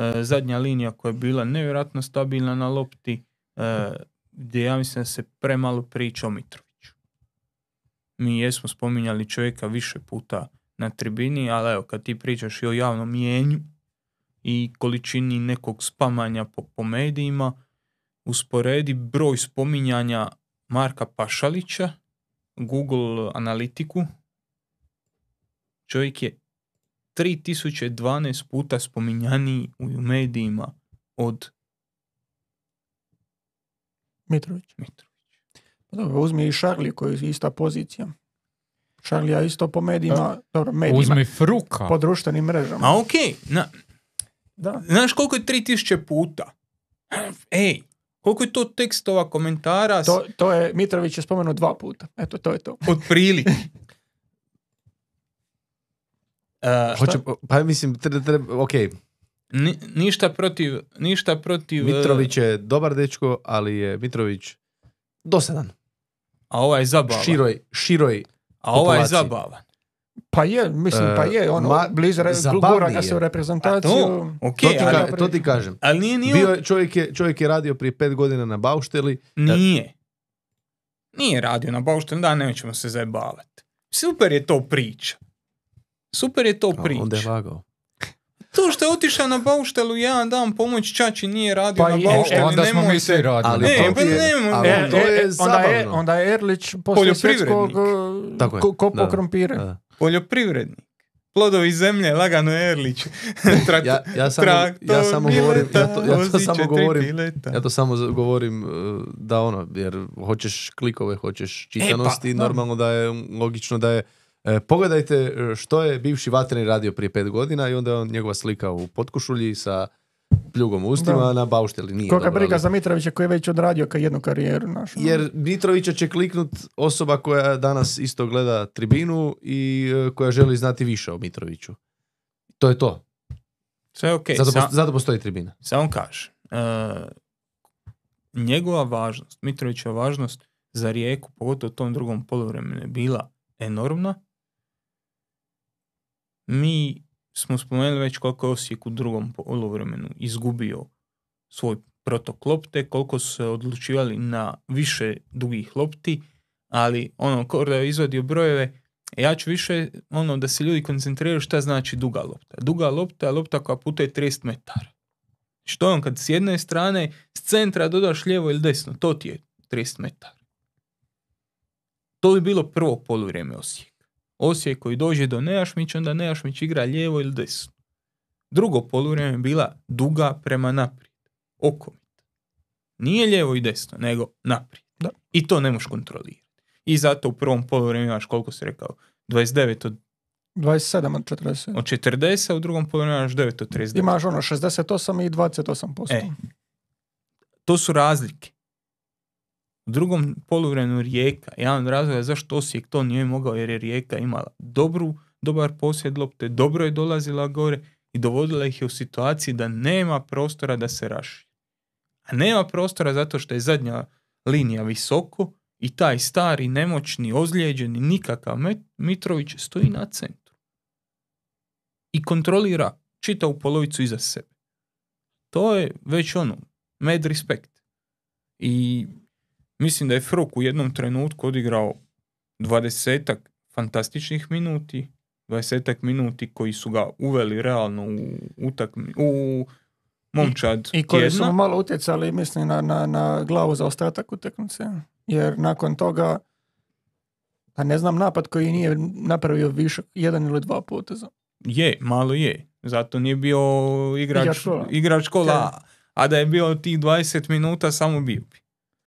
E, zadnja linija koja je bila nevjerojatno stabilna na lopti, e, gdje ja mislim da se premalo priča o Mitroviću. Mi jesmo spominjali čovjeka više puta na tribini, ali evo, kad ti pričaš i o javnom mijenju i količini nekog spamanja po, po medijima, usporedi broj spominjanja Marka Pašalića, Google analitiku, čovjek je 3012 puta spominjaniji u medijima od Mitrović. Mitrović. Pa dobro, uzmi i Šarli koji je ista pozicija. je isto po medijima, dobro, medijima. Uzmi Fruka. Po društvenim mrežama. A okej, Znaš koliko je 3000 puta? Ej, koliko je to tekstova, komentara? To, to je, Mitrović je spomenut dva puta. Eto, to je to. Od prilike. Uh, Hoće, pa mislim, ok. ništa protiv, ništa protiv... E, Mitrović je dobar dečko, ali je Mitrović dosadan. A ovaj zabavan. Široj, široj A ovaj je zabavan. Pa je, mislim, pa e, je, ono, blizu re, se reprezentaciju. To, to, ti, kažem. Ali nije, nije... Bio čovjek, je, čovjek je radio prije pet godina na Baušteli. Nije. Nije radio na Baušteli, da, nećemo se zajebavati. Super je to priča. Super je to prič. Onda je vagao. To što je otišao na bauštelu jedan dan pomoć čači nije radio pa na bauštelu. Onda smo mi radili. pa Onda je, onda je Erlić poslije svjetskog e, ko, krompire. Poljoprivrednik. Plodovi zemlje, lagano Erlić. ja, ja, samo, samo govorim, ja to, ja samo govorim, ja to samo govorim e, da ono, jer hoćeš klikove, hoćeš čitanosti, e, pa, normalno da je, logično da je E, pogledajte e, što je bivši vatreni radio prije pet godina i onda je on njegova slika u potkušulji sa pljugom ustima da. na baušteli. Nije Koga briga za Mitrovića koji je već odradio ka jednu karijeru našu. Jer Mitrovića će kliknut osoba koja danas isto gleda tribinu i e, koja želi znati više o Mitroviću. To je to. Sve okay. zato, Sam, zato postoji tribina. Samo kaže. njegova važnost, Mitrovićeva važnost za rijeku, pogotovo u tom drugom polovremenu je bila enormna mi smo spomenuli već koliko je Osijek u drugom poluvremenu izgubio svoj protok lopte, koliko su se odlučivali na više dugih lopti, ali ono, Korda je izvadio brojeve, ja ću više ono da se ljudi koncentriraju šta znači duga lopta. Duga lopta je lopta koja putuje 30 metara. Što je on kad s jedne strane, s centra dodaš lijevo ili desno, to ti je 30 metara. To bi bilo prvo poluvrijeme Osijek. Osijek koji dođe do Nejašmića, onda Nejašmić igra lijevo ili desno. Drugo poluvrijeme je bila duga prema naprijed. Okomit. Nije lijevo i desno, nego naprijed. Da. I to ne možeš kontrolirati. I zato u prvom poluvremenu imaš, koliko si rekao, 29 od 27 od 40. Od 40, u drugom polovremenu imaš 9 od 39. Imaš ono 68 i 28%. E, to su razlike. U drugom poluvremenu Rijeka, jedan od razloga zašto Osijek to nije mogao jer je Rijeka imala dobru, dobar posjed lopte, dobro je dolazila gore i dovodila ih je u situaciji da nema prostora da se raši. A nema prostora zato što je zadnja linija visoko i taj stari, nemoćni, ozlijeđeni, nikakav Mitrović stoji na centru. I kontrolira čitavu polovicu iza sebe. To je već ono, med respect I Mislim da je Frok u jednom trenutku odigrao dvadesetak fantastičnih minuti, dvadesetak minuti koji su ga uveli realno u u momčad I, i koji su malo utjecali, mislim, na, na, na glavu za ostatak utakmice, jer nakon toga pa ne znam napad koji nije napravio više jedan ili dva poteza. Je, malo je. Zato nije bio igrač, igrač kola. a da je bio tih 20 minuta, samo bio